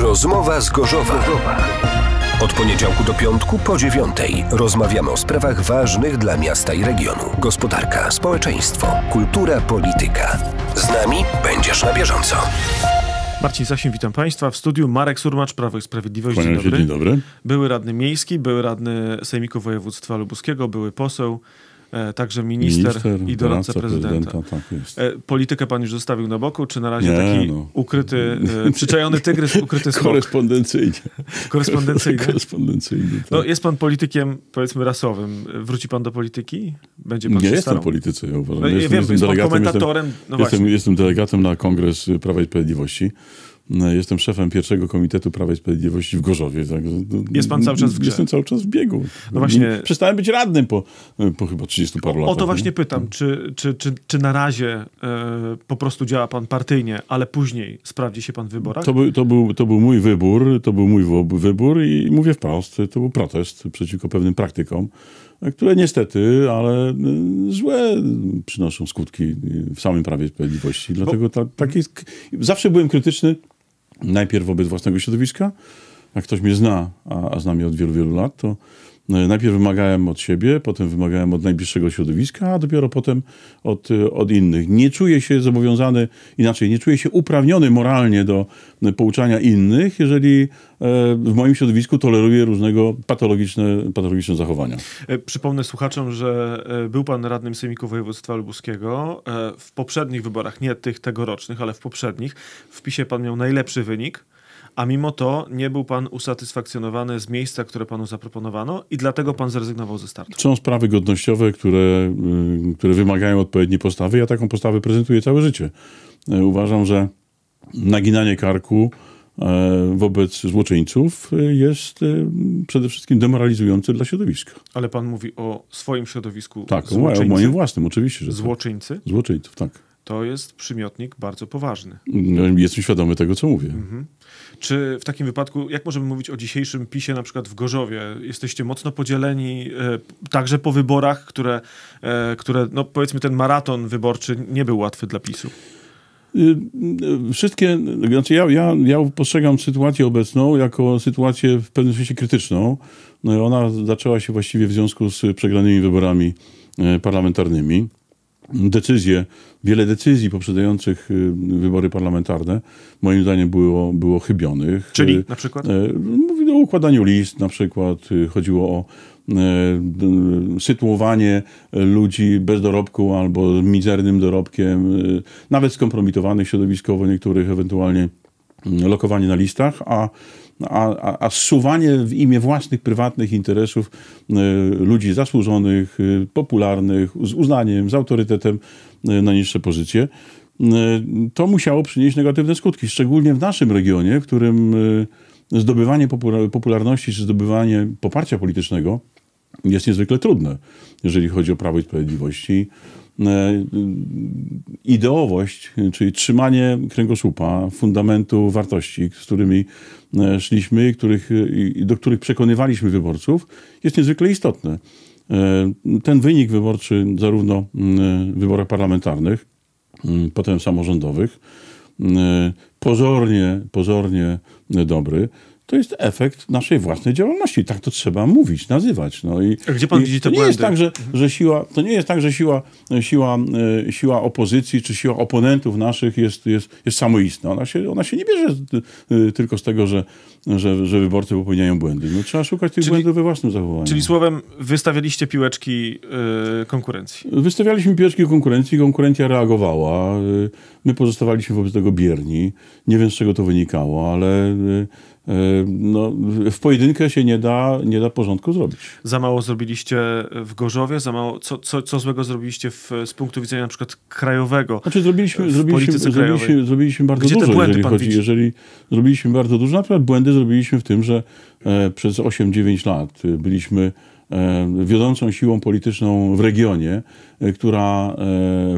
Rozmowa z Gorzowa. Od poniedziałku do piątku po dziewiątej rozmawiamy o sprawach ważnych dla miasta i regionu. Gospodarka, społeczeństwo, kultura, polityka. Z nami będziesz na bieżąco. Marcin Sasin, witam Państwa. W studiu Marek Surmacz, Prawo i Sprawiedliwość. Dzień dobry. Dzień dobry. Były radny miejski, były radny Sejmiku Województwa Lubuskiego, były poseł. E, także minister, minister i doradca prezydenta. prezydenta tak e, Politykę pan już zostawił na boku, czy na razie Nie, taki no. ukryty, e, przyczajony tygrys, ukryty smok? Korespondencyjnie. Korespondencyjnie? Korespondencyjnie, no, tak. no, Jest pan politykiem, powiedzmy, rasowym. Wróci pan do polityki? Będzie pan Nie jestem starą? polityce, ja uważam. No, jestem, wiem, jestem, jest delegatem, jestem, no jestem, jestem delegatem na Kongres Prawa i Sprawiedliwości. No, jestem szefem pierwszego komitetu Prawa i Sprawiedliwości w Gorzowie. Tak? Jest pan cały czas w grze. Jestem cały czas w biegu. No właśnie... Przestałem być radnym po, po chyba 30 paru latach. O to właśnie nie? pytam, czy, czy, czy, czy na razie y, po prostu działa pan partyjnie, ale później sprawdzi się pan w wyborach? To, to, był, to był mój wybór, to był mój wybór i mówię wprost, to był protest przeciwko pewnym praktykom, które niestety, ale y, złe przynoszą skutki w samym Prawie Sprawiedliwości. Dlatego ta, taki, zawsze byłem krytyczny najpierw wobec własnego środowiska, jak ktoś mnie zna, a, a zna mnie od wielu, wielu lat, to e, najpierw wymagałem od siebie, potem wymagałem od najbliższego środowiska, a dopiero potem od, e, od innych. Nie czuję się zobowiązany, inaczej, nie czuję się uprawniony moralnie do e, pouczania innych, jeżeli w moim środowisku toleruję różnego patologiczne, patologiczne zachowania. Przypomnę słuchaczom, że był pan radnym sejmiku województwa lubuskiego. W poprzednich wyborach, nie tych tegorocznych, ale w poprzednich, w PiSie pan miał najlepszy wynik a mimo to nie był pan usatysfakcjonowany z miejsca, które panu zaproponowano i dlatego pan zrezygnował ze startu. Są sprawy godnościowe, które, y, które wymagają odpowiedniej postawy. Ja taką postawę prezentuję całe życie. E, uważam, że naginanie karku e, wobec złoczyńców jest y, przede wszystkim demoralizujący dla środowiska. Ale pan mówi o swoim środowisku Tak, o moim własnym, oczywiście. Że tak. złoczyńcy? Tak. Złoczyńców, tak to jest przymiotnik bardzo poważny. No, jestem świadomy tego, co mówię. Mhm. Czy w takim wypadku, jak możemy mówić o dzisiejszym PiSie na przykład w Gorzowie? Jesteście mocno podzieleni e, także po wyborach, które, e, które no powiedzmy ten maraton wyborczy nie był łatwy dla PiSu. Y, y, wszystkie, znaczy ja, ja, ja postrzegam sytuację obecną jako sytuację w pewnym sensie krytyczną. No i ona zaczęła się właściwie w związku z przegranymi wyborami e, parlamentarnymi decyzje, wiele decyzji poprzedzających y, wybory parlamentarne, moim zdaniem było, było chybionych. Czyli y, na przykład? Y, Mówi o układaniu list na przykład, chodziło o sytuowanie ludzi bez dorobku albo mizernym dorobkiem, nawet skompromitowanych środowiskowo niektórych ewentualnie lokowanie na listach, a no, a, a, a w imię własnych, prywatnych interesów y, ludzi zasłużonych, y, popularnych, z uznaniem, z autorytetem y, na niższe pozycje, y, to musiało przynieść negatywne skutki, szczególnie w naszym regionie, w którym y, zdobywanie popularności czy zdobywanie poparcia politycznego jest niezwykle trudne, jeżeli chodzi o Prawo i Sprawiedliwość. I E, e, ideowość, czyli trzymanie kręgosłupa, fundamentu wartości, z którymi e, szliśmy których, do których przekonywaliśmy wyborców, jest niezwykle istotne. Ten wynik wyborczy zarówno w wyborach parlamentarnych, potem samorządowych, pozornie, pozornie dobry, to jest efekt naszej własnej działalności. Tak to trzeba mówić, nazywać. No i, A gdzie pan i widzi te to nie Jest tak, że, że siła, to nie jest tak, że siła, siła, e, siła opozycji czy siła oponentów naszych jest, jest, jest samoistna. Ona się, ona się nie bierze e, tylko z tego, że, że, że wyborcy popełniają błędy. No, trzeba szukać tych czyli, błędów we własnym zachowaniu. Czyli słowem, wystawialiście piłeczki yy, konkurencji. Wystawialiśmy piłeczki konkurencji, konkurencja reagowała. My pozostawaliśmy wobec tego bierni. Nie wiem, z czego to wynikało, ale... Yy, Yy, no, w pojedynkę się nie da, nie da porządku zrobić. Za mało zrobiliście w Gorzowie, za mało, co, co, co złego zrobiliście w, z punktu widzenia na przykład krajowego? Znaczy zrobiliśmy, zrobiliśmy, zrobiliśmy, zrobiliśmy, bardzo Gdzie dużo, jeżeli chodzi, widzi? jeżeli zrobiliśmy bardzo dużo, na przykład błędy zrobiliśmy w tym, że e, przez 8-9 lat byliśmy e, wiodącą siłą polityczną w regionie, e, która e,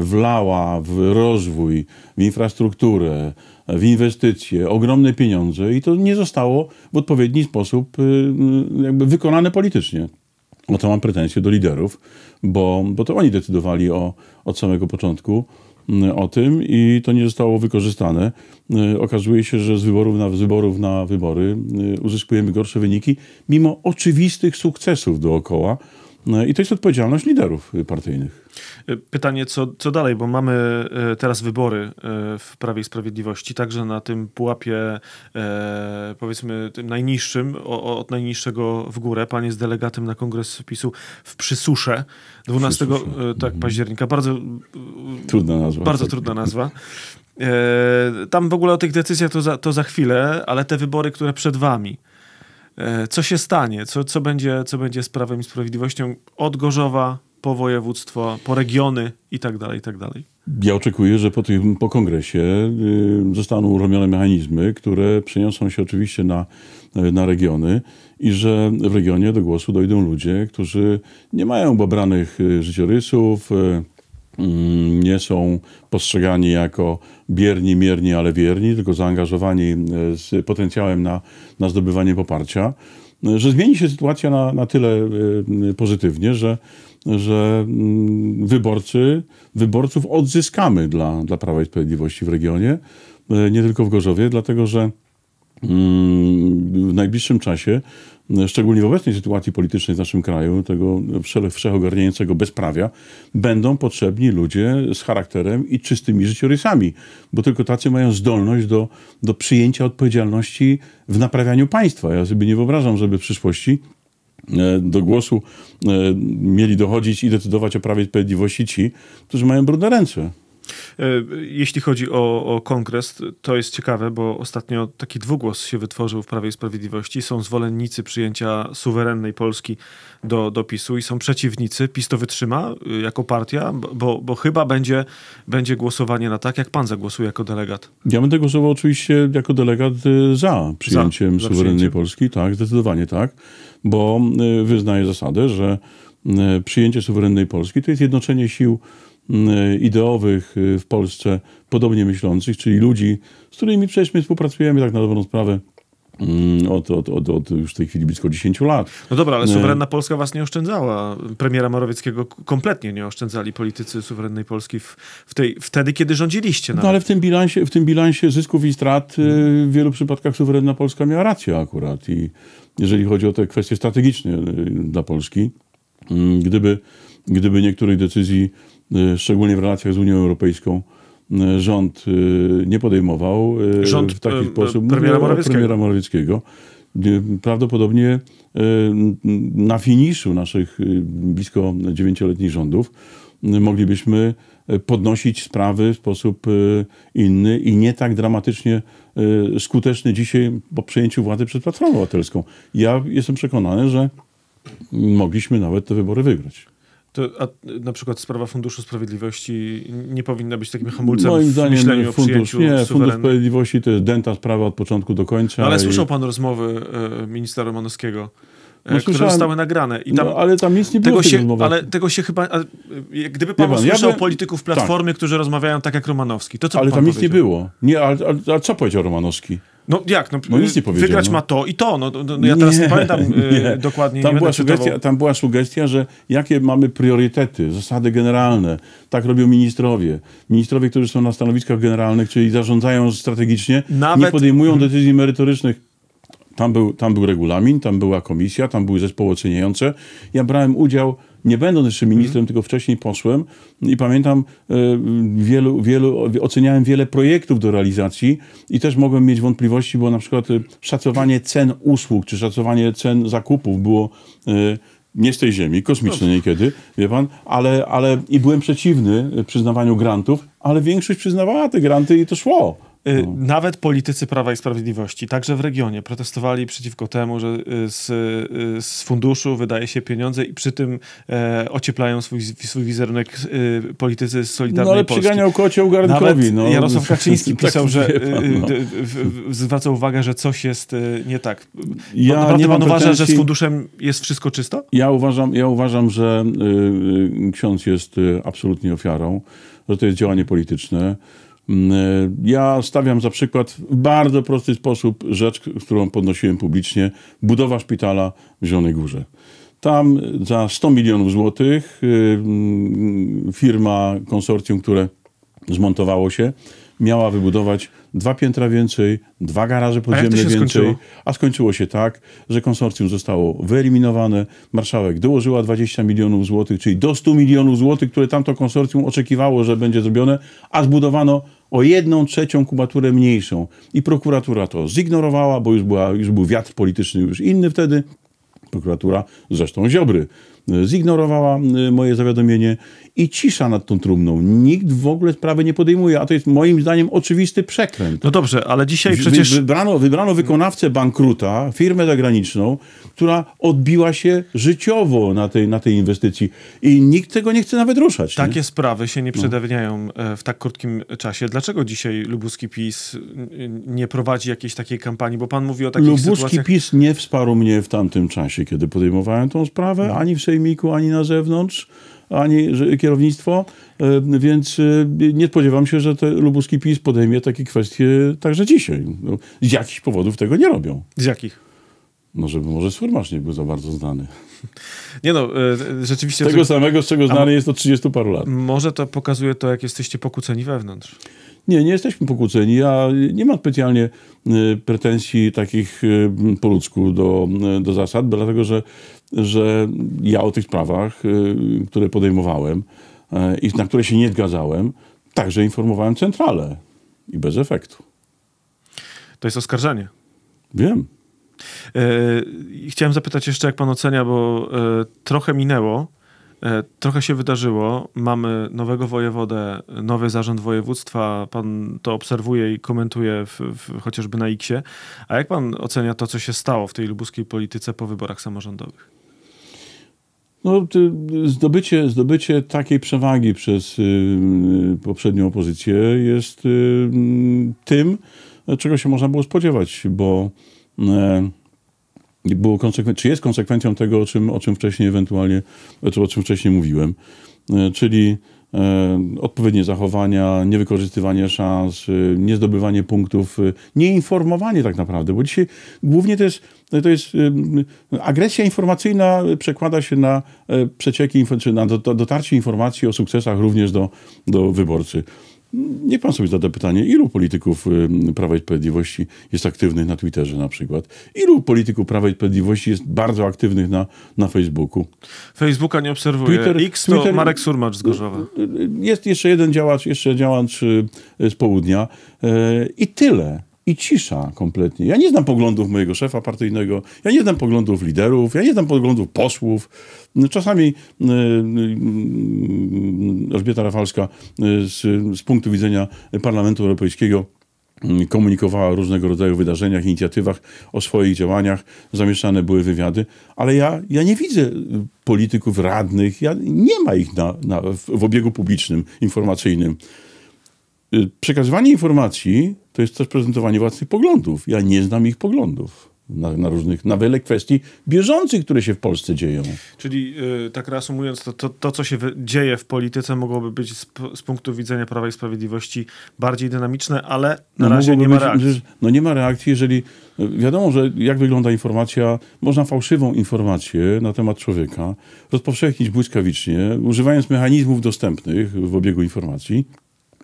wlała w rozwój, w infrastrukturę, w inwestycje, ogromne pieniądze i to nie zostało w odpowiedni sposób y, y, jakby wykonane politycznie. O to mam pretensje do liderów, bo, bo to oni decydowali o, od samego początku y, o tym i to nie zostało wykorzystane. Okazuje się, że z wyborów na, z wyborów na wybory uzyskujemy gorsze wyniki, mimo oczywistych sukcesów dookoła. No I to jest odpowiedzialność liderów partyjnych. E, pytanie, co, co dalej, bo mamy e, teraz wybory e, w Prawie i Sprawiedliwości, także na tym pułapie, powiedzmy, tym najniższym, od najniższego w górę. Pan jest delegatem na kongres PiSu w Przysusze 12 Przysusze. Tak, mhm. października. Bardzo trudna nazwa. Bardzo tak. trudna nazwa. Tam w ogóle o tych decyzjach to za, to za chwilę, ale te wybory, które przed wami. E, co się stanie, co, co, będzie, co będzie z Prawem i Sprawiedliwością od Gorzowa po województwo, po regiony i tak dalej, i tak dalej. Ja oczekuję, że po, tym, po kongresie y, zostaną uruchomione mechanizmy, które przeniosą się oczywiście na, y, na regiony i że w regionie do głosu dojdą ludzie, którzy nie mają babranych y, życiorysów, y, Mm, nie są postrzegani jako bierni, mierni, ale wierni, tylko zaangażowani e, z potencjałem na, na zdobywanie poparcia, e, że zmieni się sytuacja na, na tyle e, pozytywnie, że, że mm, wyborcy, wyborców odzyskamy dla, dla Prawa i Sprawiedliwości w regionie, nie tylko w Gorzowie, dlatego że mm, w najbliższym czasie szczególnie w obecnej sytuacji politycznej w naszym kraju, tego wszechogarniającego bezprawia, będą potrzebni ludzie z charakterem i czystymi życiorysami, bo tylko tacy mają zdolność do, do przyjęcia odpowiedzialności w naprawianiu państwa. Ja sobie nie wyobrażam, żeby w przyszłości e, do głosu e, mieli dochodzić i decydować o prawie sprawiedliwości ci, którzy mają brudne ręce. E, jeśli chodzi o, o, kongres, to jest ciekawe, bo ostatnio taki dwugłos się wytworzył w Prawie i Sprawiedliwości. Są zwolennicy przyjęcia suwerennej Polski do, do PiSu i są przeciwnicy. PiS to wytrzyma e, jako partia, bo, bo chyba będzie, będzie głosowanie na tak, jak pan zagłosuje jako delegat. Ja będę głosował oczywiście jako delegat e, za przyjęciem za, za suwerennej przyjęciem. Polski, tak, zdecydowanie tak, bo wyznaję zasadę, że przyjęcie suwerennej Polski to jest jednoczenie sił Y, ideowych y, w Polsce podobnie myślących, czyli ludzi, z którymi przecież my współpracujemy tak na dobrą sprawę mm, od, od, od, od, już tej chwili blisko 10 lat. No dobra, ale y, suwerenna Polska was nie oszczędzała. Premiera Morawieckiego kompletnie nie oszczędzali politycy suwerennej Polski w, w tej, wtedy, kiedy rządziliście. No nawet. No ale w tym, bilansie, w tym bilansie zysków i strat w wielu przypadkach suwerenna Polska miała rację akurat. I jeżeli chodzi o te kwestie strategiczne dla Polski, mm, gdyby, gdyby niektórych decyzji Y, szczególnie w relacjach z Unią Europejską, y, rząd y, nie podejmował rząd w taki sposób premiera Morawieckiego. premiera Morawieckiego. Prawdopodobnie na finiszu naszych blisko dziewięcioletnich rządów moglibyśmy podnosić sprawy w sposób inny i nie tak dramatycznie skuteczny dzisiaj po przejęciu władzy przez Platformę Obywatelską. Ja jestem przekonany, że mogliśmy nawet te wybory wygrać. To a, na przykład sprawa Funduszu Sprawiedliwości nie powinna być takim hamulcem Moim zdaniem w myśleniu fundusz, Nie, suweren... Fundusz Sprawiedliwości to jest dęta sprawa od początku do końca. No, ale i... słyszał pan rozmowy e, ministra Romanowskiego no, e, które zostały nagrane. I tam, no, ale tam nic nie było tego się, Ale tego się chyba... E, gdyby pan, pan usłyszał ja by... polityków Platformy, tak. którzy rozmawiają tak jak Romanowski, to co Ale tam powiedział? nic nie było. Nie, a, a, co powiedział Romanowski? No jak? No, no nic nie e, powiedział. Wygrać no. ma to i to. No, no, no ja teraz nie, nie pamiętam nie. dokładnie. Tam, nie była sugestia, tam była sugestia, że jakie mamy priorytety, zasady generalne. Tak robią ministrowie. Ministrowie, którzy są na stanowiskach generalnych, czyli zarządzają strategicznie, Nawet... nie podejmują decyzji merytorycznych tam był, tam był regulamin, tam była komisja, tam były zespoły oceniające. Ja brałem udział nie będąc jeszcze ministrem, mm. tylko wcześniej posłem i pamiętam, e, wielu, wielu, oceniałem wiele projektów do realizacji i też mogłem mieć wątpliwości, bo na przykład e, szacowanie cen usług czy szacowanie cen zakupów było e, nie z tej ziemi, kosmiczne niekiedy, wie pan, ale, ale i byłem przeciwny przyznawaniu grantów, ale większość przyznawała te granty i to szło. Y, no. Nawet politycy Prawa i Sprawiedliwości, także w regionie, protestowali przeciwko temu, że y, z, y, z funduszu wydaje się pieniądze i przy tym e, ocieplają swój, swój wizerunek e, politycy z Solidarnej no, ale Polski. przyganiał kocie u garnkowi. No. Jarosław no, Kaczyński tak pisał, tak że no. zwraca uwagę, że coś jest nie tak. Ja Naprawdę nie pan uważa, że z funduszem jest wszystko czysto? Ja uważam, ja uważam że y, ksiądz jest absolutnie ofiarą, że to jest działanie polityczne Mm, e, ja stawiam za przykład w bardzo prosty sposób rzecz, którą podnosiłem publicznie: budowa szpitala w Zielonej Górze. Tam za 100 milionów złotych y, mm, firma, konsorcjum, które zmontowało się, miała wybudować dwa piętra więcej, dwa garaże podziemne a więcej, skończyło? a skończyło się tak, że konsorcjum zostało wyeliminowane. Marszałek dołożyła 20 milionów złotych, czyli do 100 milionów złotych, które tamto konsorcjum oczekiwało, że będzie zrobione, a zbudowano o jedną trzecią kubaturę mniejszą. I prokuratura to zignorowała, bo już, była, już był wiatr polityczny już inny wtedy. Prokuratura zresztą Ziobry zignorowała y, moje zawiadomienie i cisza nad tą trumną. Nikt w ogóle sprawy nie podejmuje, a to jest moim zdaniem oczywisty przekręt. No dobrze, ale dzisiaj przecież... Wybrano, wybrano wykonawcę bankruta, firmę zagraniczną, która odbiła się życiowo na tej, na tej inwestycji i nikt tego nie chce nawet ruszać. Takie nie? sprawy się nie no. przedawniają no. w tak krótkim czasie. Dlaczego dzisiaj lubuski PiS nie prowadzi jakiejś takiej kampanii? Bo pan mówi o takich lubuski sytuacjach... Lubuski PiS nie wsparł mnie w tamtym czasie, kiedy podejmowałem tą sprawę, no. ani w sejmiku, ani na zewnątrz, ani kierownictwo, e, więc e, nie spodziewam się, że te lubuski PiS podejmie takie kwestie także dzisiaj. No, z jakichś powodów tego nie robią. Z jakich? No, żeby może Surmasz nie był za bardzo znany. Nie no, e, rzeczywiście... Tego samego, z czego znany jest od 30 paru lat. Może to pokazuje to, jak jesteście pokłóceni wewnątrz. Nie, nie jesteśmy pokłóceni. Ja nie mam specjalnie e, pretensji takich e, po ludzku do, e, do zasad, dlatego że, że ja o tych sprawach, które podejmowałem i na które się nie zgadzałem, także informowałem centralę i bez efektu. To jest oskarżenie. Wiem. Yy, chciałem zapytać jeszcze, jak pan ocenia, bo yy, trochę minęło E, trochę się wydarzyło. Mamy nowego wojewodę, nowy zarząd województwa. Pan to obserwuje i komentuje w, w, chociażby na X. A jak pan ocenia to, co się stało w tej lubuskiej polityce po wyborach samorządowych? No, zdobycie, zdobycie takiej przewagi przez y, y, poprzednią opozycję jest y, tym, czego się można było spodziewać, bo e, było konsekwen- czy jest konsekwencją tego, o czym, o czym wcześniej ewentualnie, o czym wcześniej mówiłem, e, czyli e, odpowiednie zachowania, niewykorzystywanie szans, e, niezdobywanie punktów, nieinformowanie tak naprawdę, bo dzisiaj głównie to jest, to jest agresja informacyjna przekłada się na przecieki, na dotarcie informacji o sukcesach również do, do wyborcy. Niech pan sobie zada pytanie, ilu polityków Prawa i Sprawiedliwości jest aktywnych na Twitterze na przykład? Ilu polityków Prawa i Sprawiedliwości jest bardzo aktywnych na, na Facebooku? Facebooka nie obserwuję. Twitter, X to Twitter, Marek Surmacz z Gorzowa. Jest jeszcze jeden działacz, jeszcze działacz z południa i tyle i cisza kompletnie. Ja nie znam poglądów mojego szefa partyjnego, ja nie znam poglądów liderów, ja nie znam poglądów posłów. No, czasami e, e, e, Elżbieta Rafalska z, z punktu widzenia Parlamentu Europejskiego mm, komunikowała o różnego rodzaju wydarzeniach, inicjatywach, o swoich działaniach, zamieszane były wywiady, ale ja, ja nie widzę polityków radnych, ja, nie ma ich na, na w, w obiegu publicznym, informacyjnym. Y, przekazywanie informacji to jest też prezentowanie własnych poglądów. Ja nie znam ich poglądów. Na, na, różnych, na wiele kwestii bieżących, które się w Polsce dzieją. Czyli yy, tak reasumując, to, to, to co się dzieje w polityce mogłoby być z, z, punktu widzenia Prawa i Sprawiedliwości bardziej dynamiczne, ale na no, razie nie ma być, reakcji. No nie ma reakcji, jeżeli y, wiadomo, że jak wygląda informacja, można fałszywą informację na temat człowieka rozpowszechnić błyskawicznie, używając mechanizmów dostępnych w obiegu informacji,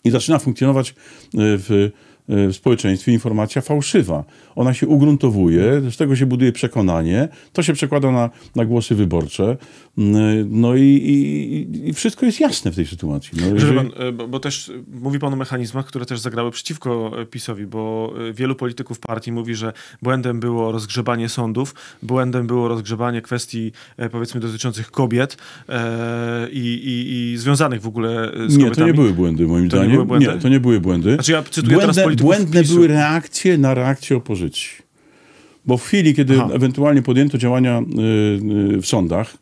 i zaczyna funkcjonować e, w Y, w społeczeństwie informacja fałszywa. Ona się ugruntowuje, z tego się buduje przekonanie, to się przekłada na, na głosy wyborcze, mm, no i, i, i, wszystko jest jasne w tej sytuacji. No, jeżeli... pan, y, bo, bo, też mówi pan o mechanizmach, które też zagrały przeciwko y, PiSowi, bo wielu polityków partii mówi, że błędem było rozgrzebanie sądów, błędem było rozgrzebanie kwestii e, powiedzmy dotyczących kobiet e, i, i, związanych w ogóle e, z nie, kobietami. Nie, to nie były błędy moim zdaniem. Nie, nie to nie były błędy. Znaczy ja cytuję błędem, teraz polityków błędne były reakcje na reakcję opozycji. Bo w chwili, kiedy Aha. ewentualnie podjęto działania y, y, w sądach,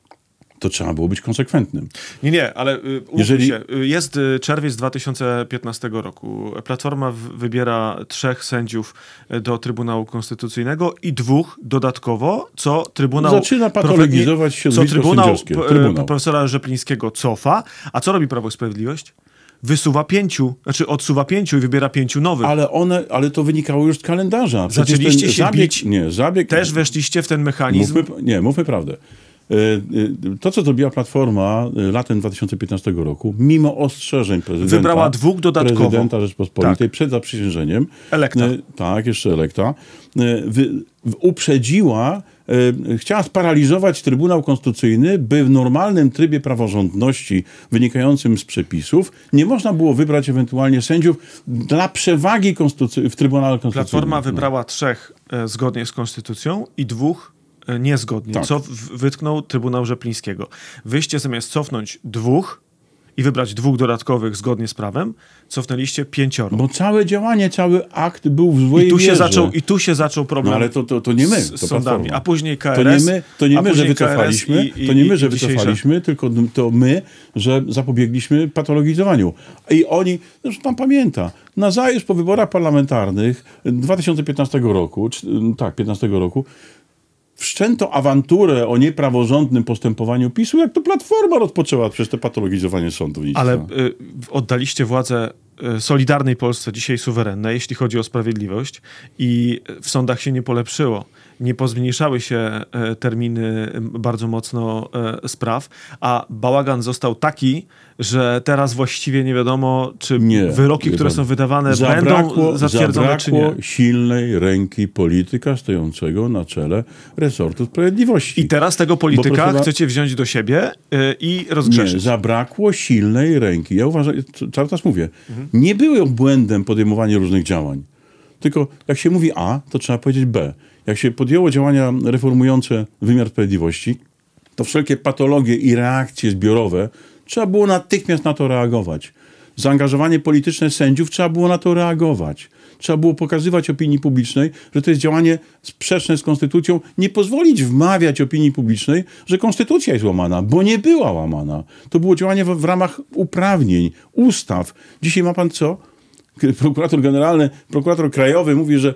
to trzeba było być konsekwentnym. Nie, nie, ale y, Jeżeli... się. Jest czerwiec 2015 roku. Platforma wybiera trzech sędziów do Trybunału Konstytucyjnego i dwóch dodatkowo, co Trybunał... Zaczyna patologizować się co Trybunał, Trybunał profesora Rzeplińskiego cofa. A co robi Prawo i Sprawiedliwość? wysuwa pięciu, znaczy odsuwa pięciu i wybiera pięciu nowych. Ale one, ale to wynikało już z kalendarza. Przecież Zaczęliście się zabieg, bić, nie, zabieg... Też weszliście w ten mechanizm. Mówmy, nie, mówmy prawdę. E, e, to, co zrobiła Platforma e, latem 2015 roku, mimo ostrzeżeń prezydenta, Wybrała dwóch dodatkowo. prezydenta Rzeczpospolitej tak. przed zaprzysiężeniem. Elekta. Tak, jeszcze elekta. Wy, uprzedziła Y, chciała sparaliżować Trybunał Konstytucyjny, by w normalnym trybie praworządności wynikającym z przepisów nie można było wybrać ewentualnie sędziów dla przewagi konstytucy- w Trybunale Konstytucyjnym. Platforma no. wybrała trzech e, zgodnie z konstytucją i dwóch e, niezgodnie, tak. co wytknął Trybunał Rzeplińskiego. Wyście zamiast cofnąć dwóch, i wybrać dwóch dodatkowych zgodnie z prawem, cofnęliście pięcioro. Bo całe działanie, cały akt był w złej I tu się zaczął I tu się zaczął no problem no, ale to, to, to nie my, to sądami, a później KRS. To nie my, to nie my że wycofaliśmy, i, i, to nie my, że wycofaliśmy, tylko to my, że zapobiegliśmy patologizowaniu. I oni, już pan pamięta, na po wyborach parlamentarnych 2015 roku, tak, 15 roku, wszczęto awanturę o niepraworządnym postępowaniu PiSu, jak to Platforma rozpoczęła przez te patologizowanie sądów. Ale no. y, oddaliście władzę E, solidarnej Polsce, dzisiaj suwerenna, jeśli chodzi o sprawiedliwość, i w sądach się nie polepszyło. Nie pozmniejszały się e, terminy bardzo mocno e, spraw, a bałagan został taki, że teraz właściwie nie wiadomo, czy nie, wyroki, nie które są wydawane, zabrakło, będą zatwierdzone, czy nie. silnej ręki polityka stojącego na czele resortu sprawiedliwości. I teraz tego polityka profesora... chcecie wziąć do siebie i rozgrzeszyć. Nie, zabrakło silnej ręki. Ja uważam, cały czas mówię, mhm nie były błędem podejmowanie różnych działań. Tylko jak się mówi A, to trzeba powiedzieć B. Jak się podjęło działania reformujące wymiar sprawiedliwości, to wszelkie patologie i reakcje zbiorowe trzeba było natychmiast na to reagować. Zaangażowanie polityczne sędziów trzeba było na to reagować trzeba było pokazywać opinii publicznej, że to jest działanie sprzeczne z konstytucją, nie pozwolić wmawiać opinii publicznej, że konstytucja jest łamana, bo nie była łamana. To było działanie w, w ramach uprawnień, ustaw. Dzisiaj ma pan co? prokurator generalny, prokurator krajowy mówi, że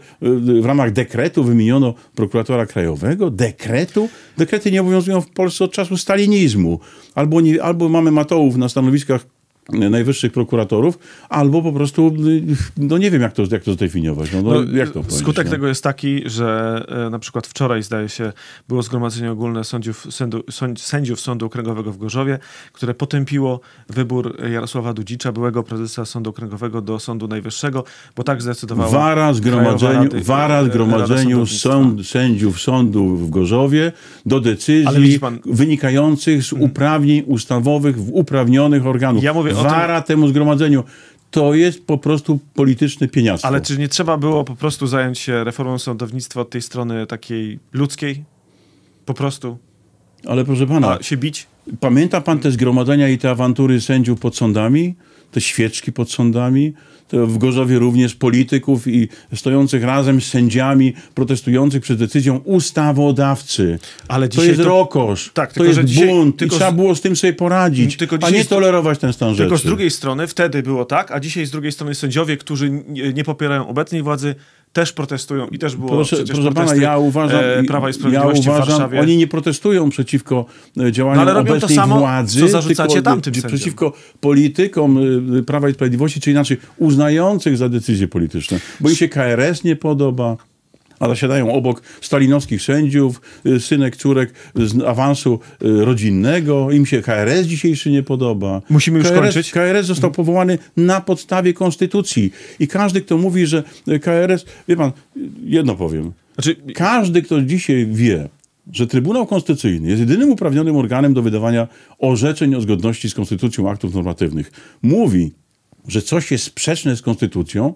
y, w ramach dekretu wymieniono prokuratora krajowego. Dekretu? Dekrety nie obowiązują w Polsce od czasu stalinizmu. Albo, nie, albo mamy matołów na stanowiskach najwyższych prokuratorów, albo po prostu, y, no nie wiem, jak to, jak to zdefiniować. No, no, no jak to skutek no? tego jest taki, że e, na przykład wczoraj, zdaje się, było zgromadzenie ogólne sędziów sądu, sędziów sądu Okręgowego w Gorzowie, które potępiło wybór Jarosława Dudzicza, byłego prezesa Sądu Okręgowego do Sądu Najwyższego, bo tak zdecydowało Wara zgromadzeniu, Rady, wara zgromadzeniu sąd, sędziów sądu w Gorzowie do decyzji pan... wynikających z uprawnień ustawowych w uprawnionych organów. Ja mówię Wara tym... temu zgromadzeniu. To jest po prostu polityczny pieniądz. Ale czy nie trzeba było po prostu zająć się reformą sądownictwa od tej strony takiej ludzkiej? Po prostu. Ale proszę pana. A się bić? Pamięta pan te zgromadzenia i te awantury sędziów pod sądami? Te świeczki pod sądami? w Gorzowie również polityków i stojących razem z sędziami protestujących przed decyzją ustawodawcy. Ale to jest to, rokosz, tak, to jest dzisiaj, bunt tylko, i trzeba było z tym sobie poradzić, mm, tylko a nie tolerować ten stan tylko rzeczy. Tylko z drugiej strony wtedy było tak, a dzisiaj z drugiej strony sędziowie, którzy nie popierają obecnej władzy, też protestują i też było proszę, przecież proszę pana, ja uważam, e, Prawa i Sprawiedliwości ja uważam, w Warszawie. Oni nie protestują przeciwko e, działaniom no, ale robią obecnej to samo, władzy, co zarzucacie tylko, tamtym przeciwko politykom e, Prawa i Sprawiedliwości, czy inaczej uznających za decyzje polityczne, bo im się KRS nie podoba a zasiadają obok stalinowskich sędziów, y, synek, córek z awansu y, rodzinnego, im się KRS dzisiejszy nie podoba. Musimy już KRS, kończyć. KRS został mm. powołany na podstawie konstytucji i każdy, kto mówi, że y, KRS, wie pan, jedno powiem. Znaczy... Każdy, kto dzisiaj wie, że Trybunał Konstytucyjny jest jedynym uprawnionym organem do wydawania orzeczeń o zgodności z konstytucją aktów normatywnych, mówi, że coś jest sprzeczne z konstytucją,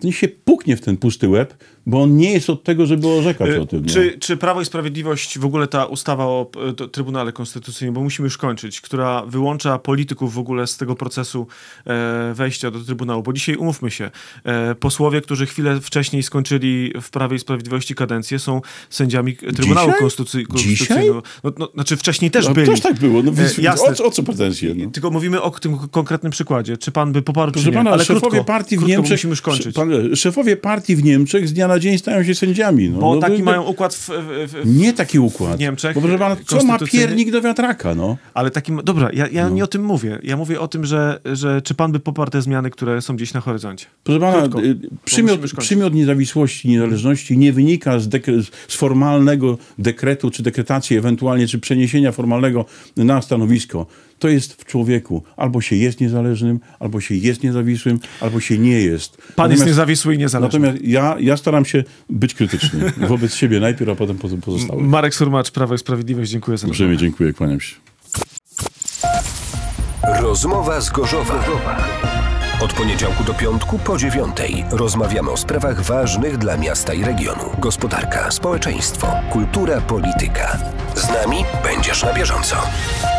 to nie się puknie w ten pusty łeb, bo on nie jest od tego, żeby orzekać e, o tym. Czy, czy Prawo i Sprawiedliwość, w ogóle ta ustawa o e, to, Trybunale Konstytucyjnym, bo musimy już kończyć, która wyłącza polityków w ogóle z tego procesu e, wejścia do Trybunału, bo dzisiaj umówmy się, e, posłowie, którzy chwilę wcześniej skończyli w Prawie i Sprawiedliwości kadencję, są sędziami Trybunału dzisiaj? Konstytucyjnego. No, no, znaczy wcześniej też no, byli. Też tak było. No, e, więc, e, jasne. O, o, co pretensje? No? Tylko mówimy o tym konkretnym przykładzie. Czy pan by poparł, Proszę czy nie? Pana, Ale szefowie krótko, partii krótko, w Niemczech, musimy już kończyć. Pan, szefowie partii w Niemczech z dnia na dzień stają się sędziami. No. Bo no, taki by, no, mają układ w, w, w, Nie taki układ. W Niemczech. Bo proszę pana, co ma piernik do wiatraka, no? Ale taki. Dobra, ja, ja no. nie o tym mówię. Ja mówię o tym, że, że czy pan by poparł te zmiany, które są gdzieś na horyzoncie? Proszę pana, Krótko, y, przymiot, przymiot niezawisłości, niezależności nie wynika z, dekre, z formalnego dekretu, czy dekretacji ewentualnie, czy przeniesienia formalnego na stanowisko to jest w człowieku. Albo się jest niezależnym, albo się jest niezawisłym, albo się nie jest. Pan natomiast, jest niezawisły i niezależny. Natomiast ja, ja staram staram się być krytyczny wobec siebie najpierw, a potem pozostałych. Marek Surmacz, Prawo i Sprawiedliwość, dziękuję serdecznie. Uprzejmie dziękuję, kłaniam się. Rozmowa z Gorzowa. Od poniedziałku do piątku po dziewiątej rozmawiamy o sprawach ważnych dla miasta i regionu. Gospodarka, społeczeństwo, kultura, polityka. Z nami będziesz na bieżąco.